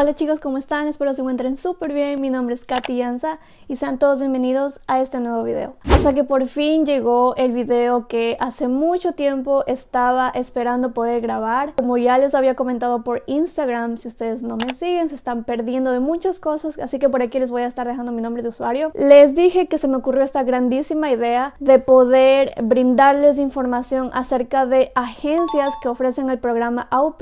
Hola chicos, ¿cómo están? Espero se encuentren súper bien. Mi nombre es Katy Yanza y sean todos bienvenidos a este nuevo video. Hasta que por fin llegó el video que hace mucho tiempo estaba esperando poder grabar. Como ya les había comentado por Instagram, si ustedes no me siguen, se están perdiendo de muchas cosas, así que por aquí les voy a estar dejando mi nombre de usuario. Les dije que se me ocurrió esta grandísima idea de poder brindarles información acerca de agencias que ofrecen el programa Au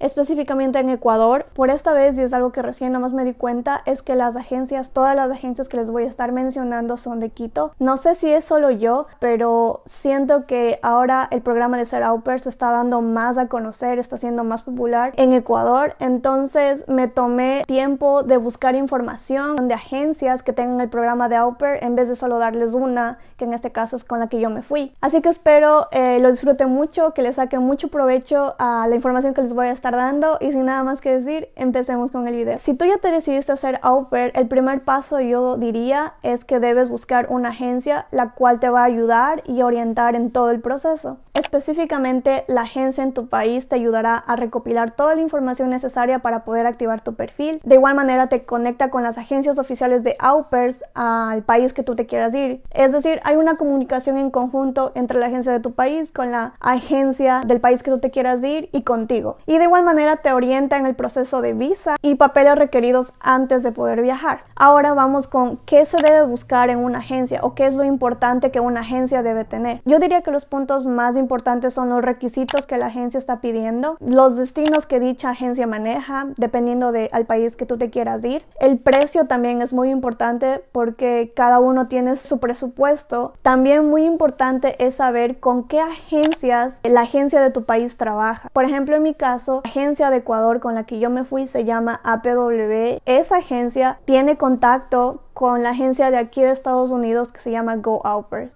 específicamente en Ecuador. Por esta vez y es algo que recién nomás me di cuenta, es que las agencias, todas las agencias que les voy a estar mencionando son de Quito. No sé si es solo yo, pero siento que ahora el programa de Ser Au Pair se está dando más a conocer, está siendo más popular en Ecuador. Entonces me tomé tiempo de buscar información de agencias que tengan el programa de Au Pair en vez de solo darles una, que en este caso es con la que yo me fui. Así que espero eh, lo disfruten mucho, que les saquen mucho provecho a la información que les voy a estar dando y sin nada más que decir, empecemos con el video. Si tú ya te decidiste hacer au pair, el primer paso yo diría es que debes buscar una agencia la cual te va a ayudar y orientar en todo el proceso. Específicamente, la agencia en tu país te ayudará a recopilar toda la información necesaria para poder activar tu perfil. De igual manera, te conecta con las agencias oficiales de au pairs al país que tú te quieras ir. Es decir, hay una comunicación en conjunto entre la agencia de tu país con la agencia del país que tú te quieras ir y contigo. Y de igual manera, te orienta en el proceso de visa y papeles requeridos antes de poder viajar. Ahora vamos con qué se debe buscar en una agencia o qué es lo importante que una agencia debe tener. Yo diría que los puntos más importantes son los requisitos que la agencia está pidiendo, los destinos que dicha agencia maneja, dependiendo del al país que tú te quieras ir. El precio también es muy importante porque cada uno tiene su presupuesto. También muy importante es saber con qué agencias la agencia de tu país trabaja. Por ejemplo, en mi caso, la agencia de Ecuador con la que yo me fui se llama APW. Esa agencia tiene contacto con la agencia de aquí de Estados Unidos que se llama Go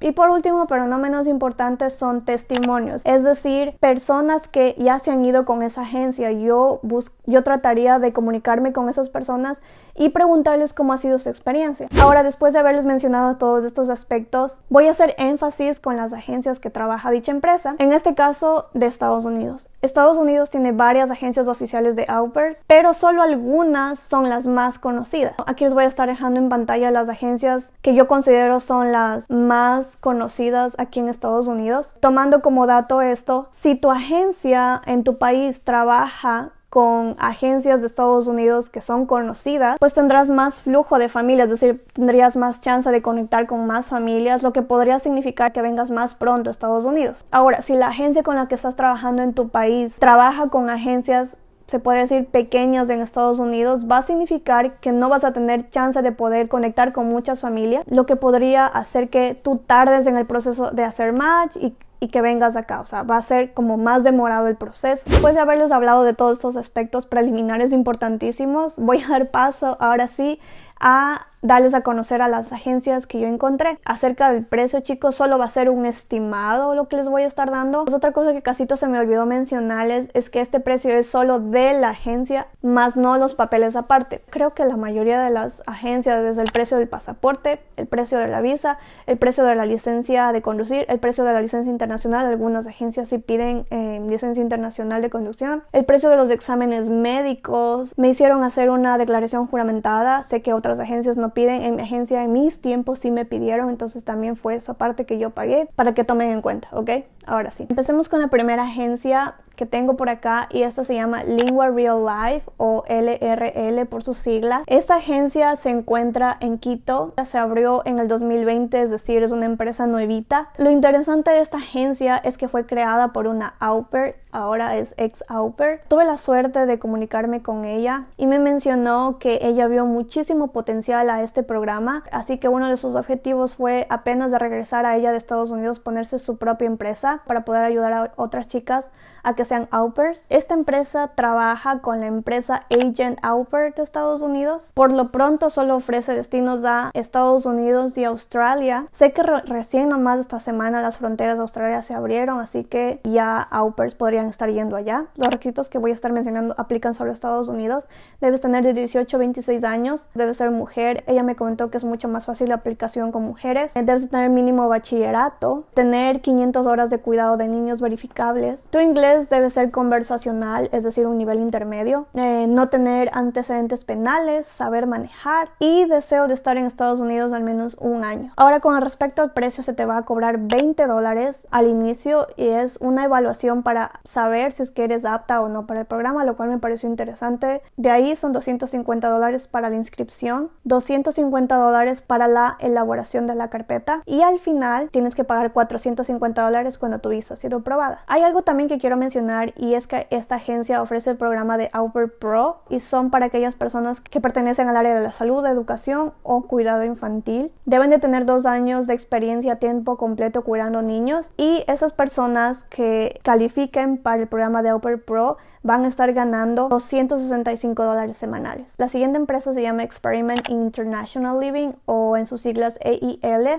Y por último, pero no menos importante, son testimonios, es decir, personas que ya se han ido con esa agencia. Yo, yo trataría de comunicarme con esas personas y preguntarles cómo ha sido su experiencia. Ahora, después de haberles mencionado todos estos aspectos, voy a hacer énfasis con las agencias que trabaja dicha empresa, en este caso de Estados Unidos. Estados Unidos tiene varias agencias oficiales de Outpers pero solo algunas son las más conocidas. Aquí les voy a estar dejando en pantalla las agencias que yo considero son las más conocidas aquí en Estados Unidos. Tomando como dato esto, si tu agencia en tu país trabaja con agencias de Estados Unidos que son conocidas, pues tendrás más flujo de familias, es decir, tendrías más chance de conectar con más familias, lo que podría significar que vengas más pronto a Estados Unidos. Ahora, si la agencia con la que estás trabajando en tu país trabaja con agencias se puede decir, pequeños en Estados Unidos, va a significar que no vas a tener chance de poder conectar con muchas familias, lo que podría hacer que tú tardes en el proceso de hacer match y y que vengas acá. O sea, va a ser como más demorado el proceso. Después de haberles hablado de todos estos aspectos preliminares importantísimos, voy a dar paso ahora sí a darles a conocer a las agencias que yo encontré. Acerca del precio, chicos, solo va a ser un estimado lo que les voy a estar dando. Pues otra cosa que casito se me olvidó mencionarles es que este precio es solo de la agencia, más no los papeles aparte. Creo que la mayoría de las agencias, desde el precio del pasaporte, el precio de la visa, el precio de la licencia de conducir, el precio de la licencia internacional, algunas agencias sí piden eh, licencia internacional de conducción, el precio de los exámenes médicos, me hicieron hacer una declaración juramentada, sé que otras agencias no piden en agencia en mis tiempos si me pidieron, entonces también fue esa parte que yo pagué para que tomen en cuenta, ¿ok? ahora sí. Empecemos con la primera agencia que tengo por acá y esta se llama Lingua Real Life o LRL por sus siglas. Esta agencia se encuentra en Quito, se abrió en el 2020, es decir, es una empresa nuevita. Lo interesante de esta agencia es que fue creada por una Auper, ahora es ex Auper. Tuve la suerte de comunicarme con ella y me mencionó que ella vio muchísimo potencial a este programa, así que uno de sus objetivos fue apenas de regresar a ella de Estados Unidos ponerse su propia empresa para poder ayudar a otras chicas a que sean au pairs. Esta empresa trabaja con la empresa Agent Au Pair de Estados Unidos. Por lo pronto solo ofrece destinos a Estados Unidos y Australia. Sé que recién nomás esta semana las fronteras de Australia se abrieron, así que ya au pairs podrían estar yendo allá. Los requisitos que voy a estar mencionando aplican solo a Estados Unidos. Debes tener de 18 a 26 años, debes ser mujer. Ella me comentó que es mucho más fácil la aplicación con mujeres. Debes tener mínimo bachillerato, tener 500 horas de cuidado de niños verificables. Tu inglés debe ser conversacional, es decir, un nivel intermedio. Eh, no tener antecedentes penales, saber manejar y deseo de estar en Estados Unidos al menos un año. Ahora con respecto al precio se te va a cobrar 20 dólares al inicio y es una evaluación para saber si es que eres apta o no para el programa, lo cual me pareció interesante. De ahí son 250 dólares para la inscripción, 250 dólares para la elaboración de la carpeta y al final tienes que pagar 450 dólares cuando tu visa ha sido aprobada. Hay algo también que quiero mencionar y es que esta agencia ofrece el programa de upper Pro y son para aquellas personas que pertenecen al área de la salud, educación o cuidado infantil. Deben de tener dos años de experiencia a tiempo completo cuidando niños y esas personas que califiquen para el programa de upper Pro van a estar ganando 265 dólares semanales. La siguiente empresa se llama Experiment International Living o en sus siglas EIL.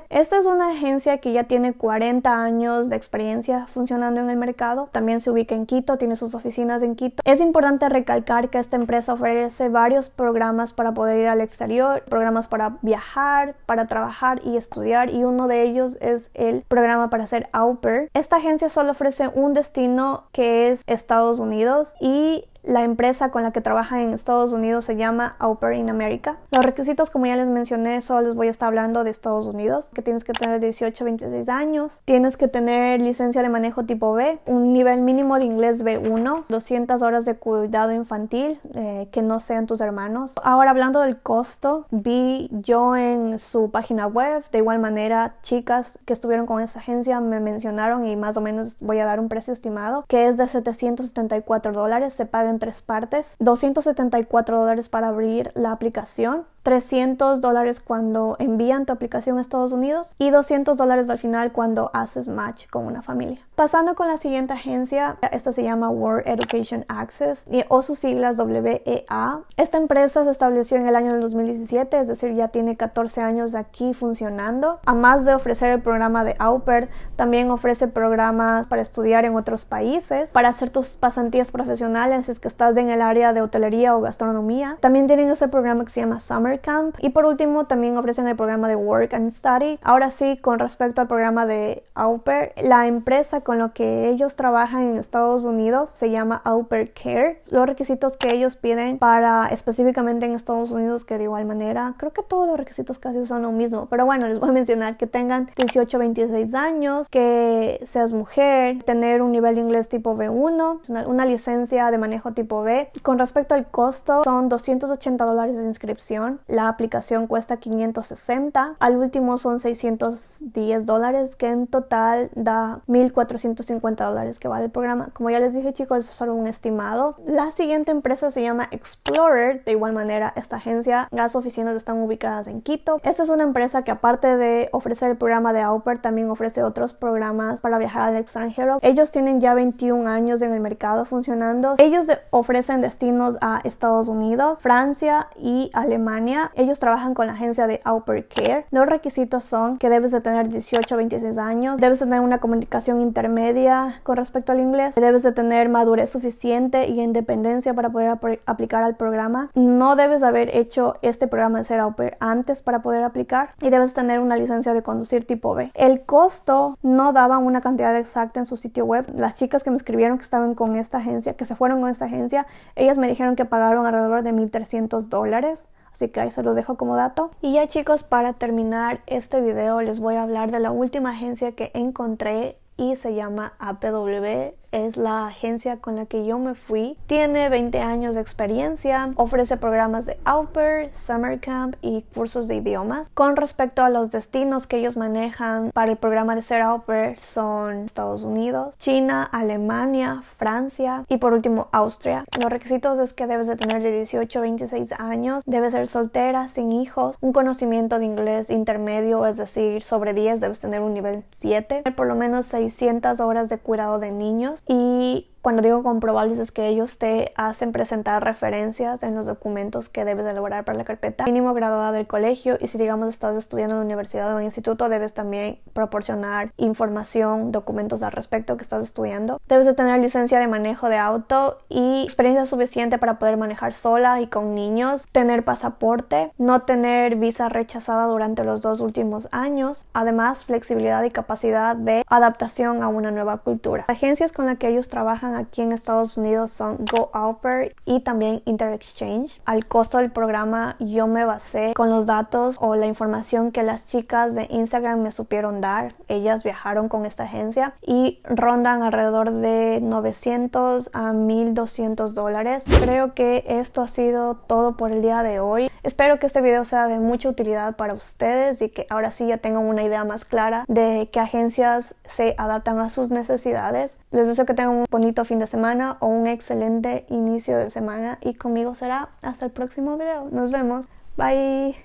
Esta es una agencia que ya tiene 40 años de experiencia funcionando en el mercado. También se ubica en Quito, tiene sus oficinas en Quito. Es importante recalcar que esta empresa ofrece varios programas para poder ir al exterior, programas para viajar, para trabajar y estudiar y uno de ellos es el programa para hacer au pair. Esta agencia solo ofrece un destino que es Estados Unidos y la empresa con la que trabaja en Estados Unidos se llama Auper in America. Los requisitos, como ya les mencioné, solo les voy a estar hablando de Estados Unidos, que tienes que tener 18 26 años, tienes que tener licencia de manejo tipo B, un nivel mínimo de inglés B1, 200 horas de cuidado infantil, eh, que no sean tus hermanos. Ahora hablando del costo, vi yo en su página web, de igual manera, chicas que estuvieron con esa agencia me mencionaron y más o menos voy a dar un precio estimado, que es de 774 dólares, se pagan tres partes, 274 dólares para abrir la aplicación 300 dólares cuando envían tu aplicación a Estados Unidos y 200 dólares al final cuando haces match con una familia. Pasando con la siguiente agencia, esta se llama World Education Access o sus siglas WEA. Esta empresa se estableció en el año 2017, es decir, ya tiene 14 años de aquí funcionando. Además de ofrecer el programa de AUPER, también ofrece programas para estudiar en otros países, para hacer tus pasantías profesionales si es que estás en el área de hotelería o gastronomía. También tienen ese programa que se llama Summer Camp. Y por último, también ofrecen el programa de Work and Study. Ahora sí, con respecto al programa de Au Pair, la empresa con la que ellos trabajan en Estados Unidos se llama Au Pair Care. Los requisitos que ellos piden para específicamente en Estados Unidos, que de igual manera, creo que todos los requisitos casi son lo mismo, pero bueno, les voy a mencionar que tengan 18 26 años, que seas mujer, tener un nivel de inglés tipo B1, una, una licencia de manejo tipo B. Con respecto al costo, son 280 dólares de inscripción la aplicación cuesta 560, al último son 610 dólares, que en total da 1.450 dólares que vale el programa. Como ya les dije chicos, eso es solo un estimado. La siguiente empresa se llama Explorer, de igual manera esta agencia, las oficinas están ubicadas en Quito. Esta es una empresa que aparte de ofrecer el programa de Auper, también ofrece otros programas para viajar al extranjero. Ellos tienen ya 21 años en el mercado funcionando. Ellos ofrecen destinos a Estados Unidos, Francia y Alemania ellos trabajan con la agencia de upper Care. Los requisitos son que debes de tener 18 a 26 años, debes de tener una comunicación intermedia con respecto al inglés, debes de tener madurez suficiente y independencia para poder aplicar al programa. No debes haber hecho este programa de ser Au antes para poder aplicar y debes tener una licencia de conducir tipo B. El costo no daba una cantidad exacta en su sitio web. Las chicas que me escribieron que estaban con esta agencia, que se fueron con esta agencia, ellas me dijeron que pagaron alrededor de 1.300 dólares Así que ahí se los dejo como dato. Y ya chicos, para terminar este video les voy a hablar de la última agencia que encontré y se llama APW es la agencia con la que yo me fui. Tiene 20 años de experiencia, ofrece programas de au summer camp y cursos de idiomas. Con respecto a los destinos que ellos manejan para el programa de ser au son Estados Unidos, China, Alemania, Francia y por último Austria. Los requisitos es que debes de tener de 18 a 26 años, debes ser soltera, sin hijos, un conocimiento de inglés intermedio, es decir, sobre 10 debes tener un nivel 7, por lo menos 600 horas de cuidado de niños, y cuando digo comprobables es que ellos te hacen presentar referencias en los documentos que debes elaborar para la carpeta. Mínimo graduado del colegio y si digamos estás estudiando en la universidad o en instituto debes también proporcionar información, documentos al respecto que estás estudiando. Debes de tener licencia de manejo de auto y experiencia suficiente para poder manejar sola y con niños. Tener pasaporte, no tener visa rechazada durante los dos últimos años. Además, flexibilidad y capacidad de adaptación a una nueva cultura. Agencias con las que ellos trabajan aquí en Estados Unidos son Outper y también InterExchange. Al costo del programa yo me basé con los datos o la información que las chicas de Instagram me supieron dar. Ellas viajaron con esta agencia y rondan alrededor de 900 a 1200 dólares. Creo que esto ha sido todo por el día de hoy. Espero que este video sea de mucha utilidad para ustedes y que ahora sí ya tengan una idea más clara de qué agencias se adaptan a sus necesidades. Les deseo que tengan un bonito fin de semana o un excelente inicio de semana y conmigo será hasta el próximo video. Nos vemos. Bye.